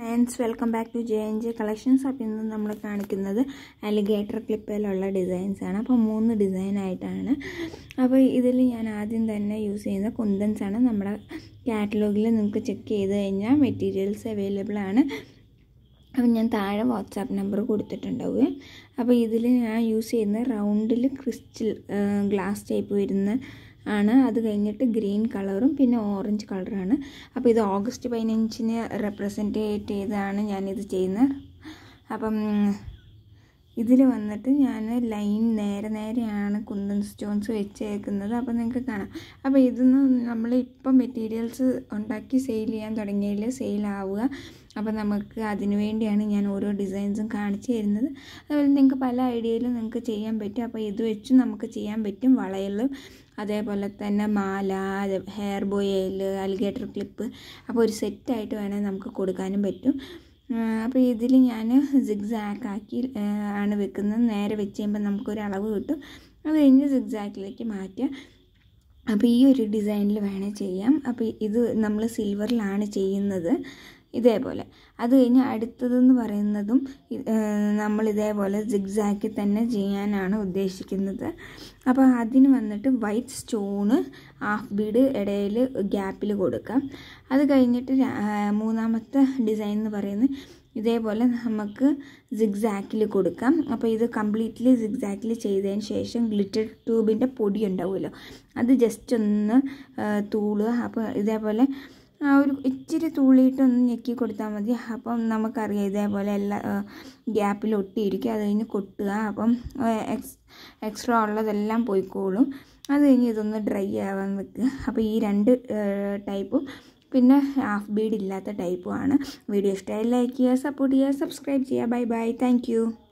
friends welcome back to J N J collections അപ്പം ഇന്ന് നമ്മൾ കാണിക്കുന്നത് അലിഗേറ്റർ ക്ലിപ്പിലുള്ള ഡിസൈൻസ് ആണ് അപ്പോൾ മൂന്ന് ഡിസൈനായിട്ടാണ് അപ്പോൾ ഇതിൽ ഞാൻ ആദ്യം തന്നെ യൂസ് ചെയ്യുന്ന കുന്തൻസ് ആണ് നമ്മുടെ കാറ്റലോഗിൽ നിങ്ങൾക്ക് ചെക്ക് ചെയ്ത് കഴിഞ്ഞാൽ മെറ്റീരിയൽസ് അവൈലബിൾ ആണ് അപ്പം ഞാൻ താഴെ വാട്സാപ്പ് നമ്പർ കൊടുത്തിട്ടുണ്ടാവുക അപ്പോൾ ഇതിൽ ഞാൻ യൂസ് ചെയ്യുന്ന റൗണ്ടിൽ ക്രിസ്റ്റൽ ഗ്ലാസ് ടൈപ്പ് വരുന്ന ആണ് അത് കഴിഞ്ഞിട്ട് ഗ്രീൻ കളറും പിന്നെ ഓറഞ്ച് കളറാണ് അപ്പോൾ ഇത് ഓഗസ്റ്റ് പതിനഞ്ചിന് റെപ്രസെൻറ്റേറ്റ് ചെയ്താണ് ഞാനിത് ചെയ്യുന്നത് അപ്പം ഇതിൽ വന്നിട്ട് ഞാൻ ലൈൻ നേരെ നേരെയാണ് കുന്തൻ സ്റ്റോൺസ് വെച്ചേക്കുന്നത് അപ്പോൾ നിങ്ങൾക്ക് കാണാം അപ്പോൾ ഇതൊന്ന് നമ്മൾ ഇപ്പം മെറ്റീരിയൽസ് ഉണ്ടാക്കി സെയിൽ ചെയ്യാൻ തുടങ്ങിയതിൽ ആവുക അപ്പോൾ നമുക്ക് അതിനു വേണ്ടിയാണ് ഞാൻ ഓരോ ഡിസൈൻസും കാണിച്ചു തരുന്നത് അതുപോലെ നിങ്ങൾക്ക് പല ഐഡിയയിലും നിങ്ങൾക്ക് ചെയ്യാൻ പറ്റും അപ്പോൾ ഇത് വെച്ച് നമുക്ക് ചെയ്യാൻ പറ്റും വളയലും അതേപോലെ തന്നെ മാല ഹെയർ ബോയിൽ അലിഗേറ്റർ ക്ലിപ്പ് അപ്പോൾ ഒരു സെറ്റായിട്ട് വേണമെങ്കിൽ നമുക്ക് കൊടുക്കാനും പറ്റും അപ്പോൾ ഇതിൽ ഞാൻ സിഗ്സാക്കാക്കി ആണ് വെക്കുന്നത് നേരെ വെച്ച് കഴിയുമ്പോൾ നമുക്കൊരു അളവ് കിട്ടും അത് കഴിഞ്ഞ് സിഗ്സാക്കിലേക്ക് മാറ്റുക അപ്പോൾ ഈ ഒരു ഡിസൈനിൽ വേണേൽ ചെയ്യാം അപ്പോൾ ഇത് നമ്മൾ സിൽവറിലാണ് ചെയ്യുന്നത് ഇതേപോലെ അത് കഴിഞ്ഞ് അടുത്തതെന്ന് പറയുന്നതും നമ്മൾ ഇതേപോലെ സിഗ്സാക്കി തന്നെ ചെയ്യാനാണ് ഉദ്ദേശിക്കുന്നത് അപ്പോൾ അതിന് വന്നിട്ട് വൈറ്റ് സ്റ്റോണ് ഹാഫ് ബീഡ് ഇടയിൽ ഗ്യാപ്പിൽ കൊടുക്കാം അത് കഴിഞ്ഞിട്ട് മൂന്നാമത്തെ ഡിസൈൻ എന്ന് പറയുന്നത് ഇതേപോലെ നമുക്ക് ജിഗ്സാക്കിൽ കൊടുക്കാം അപ്പോൾ ഇത് കംപ്ലീറ്റ്ലി ജിഗ്സാക്കിൽ ചെയ്തതിന് ശേഷം ഗ്ലിറ്റർ ട്യൂബിൻ്റെ പൊടി ഉണ്ടാവുമല്ലോ അത് ജസ്റ്റ് ഒന്ന് തൂളുക അപ്പോൾ ഇതേപോലെ ആ ഒരു ഇച്ചിരി തുള്ളിയിട്ടൊന്ന് ഞെക്കി കൊടുത്താൽ മതി അപ്പം നമുക്കറിയാം ഇതേപോലെ എല്ലാ ഗ്യാപ്പിൽ ഒട്ടിയിരിക്കും അത് കഴിഞ്ഞ് കൊട്ടുക അപ്പം എക്സ് എക്സ്ട്രാ ഉള്ളതെല്ലാം പോയിക്കോളും അത് കഴിഞ്ഞ് ഇതൊന്ന് ഡ്രൈ ആവാൻ വെക്കുക അപ്പോൾ ഈ രണ്ട് ടൈപ്പും പിന്നെ ഹാഫ് ബീഡ് ഇല്ലാത്ത ടൈപ്പുമാണ് വീഡിയോ ഇഷ്ടമായി ലൈക്ക് ചെയ്യുക സപ്പോർട്ട് ചെയ്യുക സബ്സ്ക്രൈബ് ചെയ്യുക ബൈ ബൈ താങ്ക്